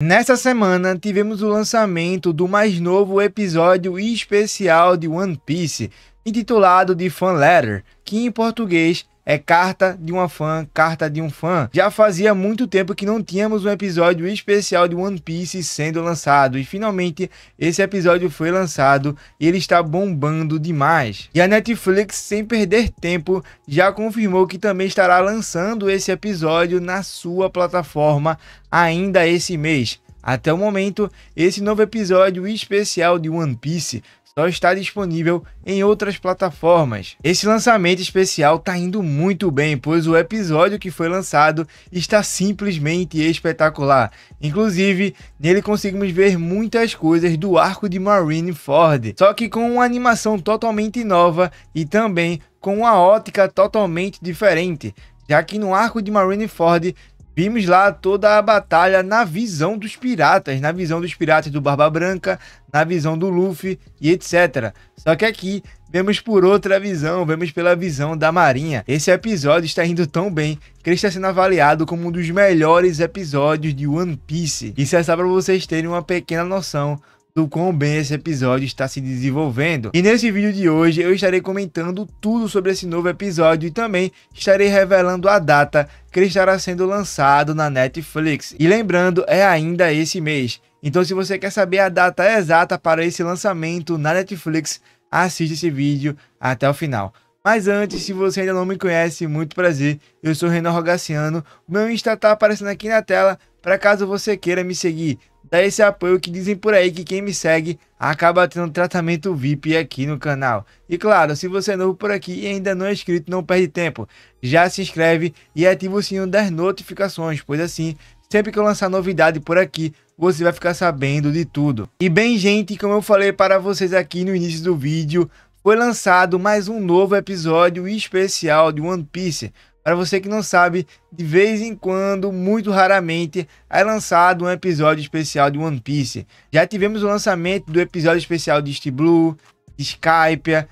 Nessa semana tivemos o lançamento do mais novo episódio especial de One Piece, intitulado de Fan Letter, que em português é carta de uma fã, carta de um fã. Já fazia muito tempo que não tínhamos um episódio especial de One Piece sendo lançado e finalmente esse episódio foi lançado e ele está bombando demais. E a Netflix, sem perder tempo, já confirmou que também estará lançando esse episódio na sua plataforma ainda esse mês. Até o momento, esse novo episódio especial de One Piece só está disponível em outras plataformas. Esse lançamento especial está indo muito bem, pois o episódio que foi lançado está simplesmente espetacular. Inclusive, nele conseguimos ver muitas coisas do arco de Marineford, só que com uma animação totalmente nova e também com uma ótica totalmente diferente, já que no arco de Marineford Vimos lá toda a batalha na visão dos piratas, na visão dos piratas do Barba Branca, na visão do Luffy e etc. Só que aqui vemos por outra visão, vemos pela visão da Marinha. Esse episódio está indo tão bem que ele está sendo avaliado como um dos melhores episódios de One Piece. Isso é só para vocês terem uma pequena noção do quão bem esse episódio está se desenvolvendo. E nesse vídeo de hoje eu estarei comentando tudo sobre esse novo episódio e também estarei revelando a data que ele estará sendo lançado na Netflix. E lembrando, é ainda esse mês. Então se você quer saber a data exata para esse lançamento na Netflix, assista esse vídeo até o final. Mas antes, se você ainda não me conhece, muito prazer, eu sou Renan Rogaciano, o meu Insta tá aparecendo aqui na tela, para caso você queira me seguir dá esse apoio que dizem por aí que quem me segue acaba tendo tratamento VIP aqui no canal. E claro, se você é novo por aqui e ainda não é inscrito, não perde tempo. Já se inscreve e ativa o sininho das notificações, pois assim, sempre que eu lançar novidade por aqui, você vai ficar sabendo de tudo. E bem, gente, como eu falei para vocês aqui no início do vídeo, foi lançado mais um novo episódio especial de One Piece. Para você que não sabe, de vez em quando, muito raramente, é lançado um episódio especial de One Piece. Já tivemos o lançamento do episódio especial de East Blue, de Skype,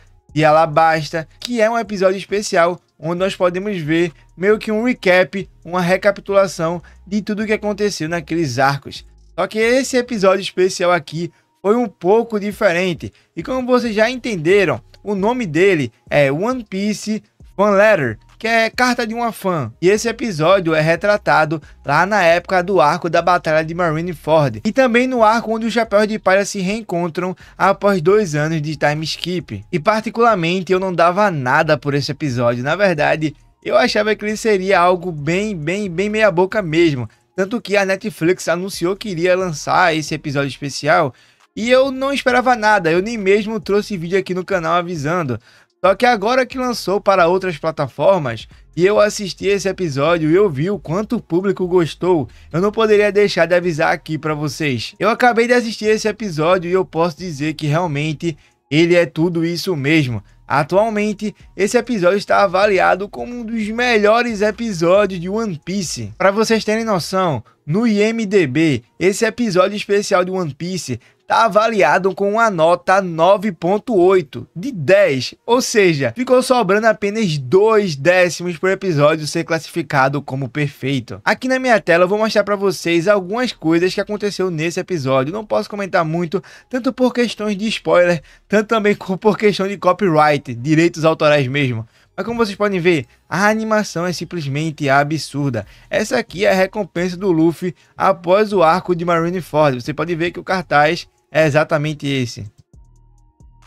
Alabasta, que é um episódio especial onde nós podemos ver meio que um recap, uma recapitulação de tudo o que aconteceu naqueles arcos. Só que esse episódio especial aqui foi um pouco diferente. E como vocês já entenderam, o nome dele é One Piece Fan Letter, que é Carta de uma Fã. E esse episódio é retratado lá na época do arco da Batalha de Marineford e também no arco onde os Chapéus de Palha se reencontram após dois anos de time skip. E particularmente eu não dava nada por esse episódio, na verdade eu achava que ele seria algo bem, bem, bem meia boca mesmo. Tanto que a Netflix anunciou que iria lançar esse episódio especial e eu não esperava nada, eu nem mesmo trouxe vídeo aqui no canal avisando. Só que agora que lançou para outras plataformas e eu assisti esse episódio e eu vi o quanto o público gostou, eu não poderia deixar de avisar aqui para vocês. Eu acabei de assistir esse episódio e eu posso dizer que realmente ele é tudo isso mesmo. Atualmente, esse episódio está avaliado como um dos melhores episódios de One Piece. Para vocês terem noção, no IMDB, esse episódio especial de One Piece está avaliado com uma nota 9.8 de 10, ou seja, ficou sobrando apenas 2 décimos por episódio ser classificado como perfeito. Aqui na minha tela eu vou mostrar para vocês algumas coisas que aconteceu nesse episódio, não posso comentar muito, tanto por questões de spoiler, tanto também por questão de copyright, direitos autorais mesmo. Mas é como vocês podem ver, a animação é simplesmente absurda. Essa aqui é a recompensa do Luffy após o arco de Marineford. Você pode ver que o cartaz é exatamente esse.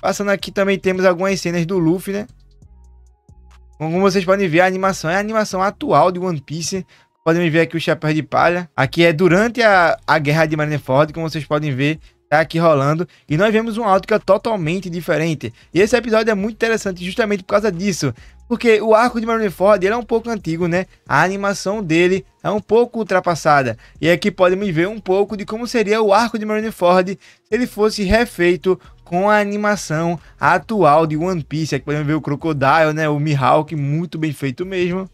Passando aqui também temos algumas cenas do Luffy, né? Como vocês podem ver, a animação é a animação atual de One Piece. Podem ver aqui o chapéu de palha. Aqui é durante a, a guerra de Marineford, como vocês podem ver, tá aqui rolando. E nós vemos uma é totalmente diferente. E esse episódio é muito interessante justamente por causa disso. Porque o arco de Marineford ele é um pouco antigo, né? A animação dele é um pouco ultrapassada. E aqui podemos ver um pouco de como seria o arco de Marineford se ele fosse refeito com a animação atual de One Piece. Aqui podemos ver o Crocodile, né? O Mihawk, muito bem feito mesmo.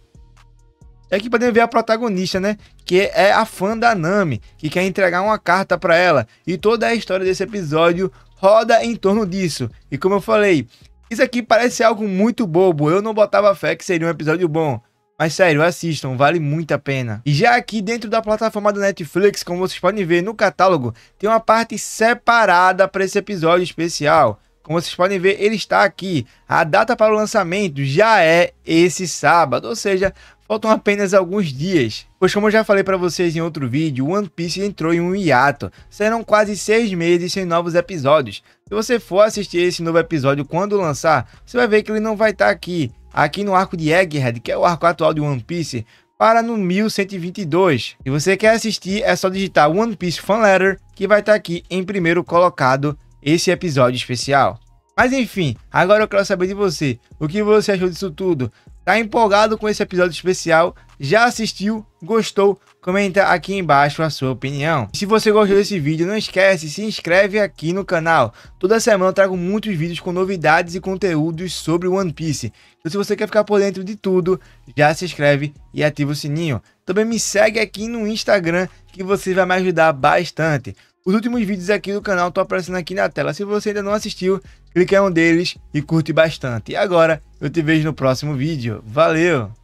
E aqui podemos ver a protagonista, né? Que é a fã da Nami, que quer entregar uma carta para ela. E toda a história desse episódio roda em torno disso. E como eu falei, isso aqui parece algo muito bobo, eu não botava fé que seria um episódio bom. Mas sério, assistam, vale muito a pena. E já aqui dentro da plataforma da Netflix, como vocês podem ver no catálogo, tem uma parte separada para esse episódio especial. Como vocês podem ver, ele está aqui. A data para o lançamento já é esse sábado, ou seja, faltam apenas alguns dias. Pois como eu já falei para vocês em outro vídeo, One Piece entrou em um hiato. Serão quase seis meses sem novos episódios. Se você for assistir esse novo episódio quando lançar, você vai ver que ele não vai estar tá aqui, aqui no arco de Egghead, que é o arco atual de One Piece, para no 1122. Se você quer assistir, é só digitar One Piece Fan Letter, que vai estar tá aqui em primeiro colocado esse episódio especial. Mas enfim, agora eu quero saber de você, o que você achou disso tudo? Tá empolgado com esse episódio especial? Já assistiu? Gostou? Comenta aqui embaixo a sua opinião. E se você gostou desse vídeo, não esquece, se inscreve aqui no canal. Toda semana eu trago muitos vídeos com novidades e conteúdos sobre One Piece. Então se você quer ficar por dentro de tudo, já se inscreve e ativa o sininho. Também me segue aqui no Instagram que você vai me ajudar bastante. Os últimos vídeos aqui do canal estão aparecendo aqui na tela. Se você ainda não assistiu, clica em um deles e curte bastante. E agora, eu te vejo no próximo vídeo. Valeu!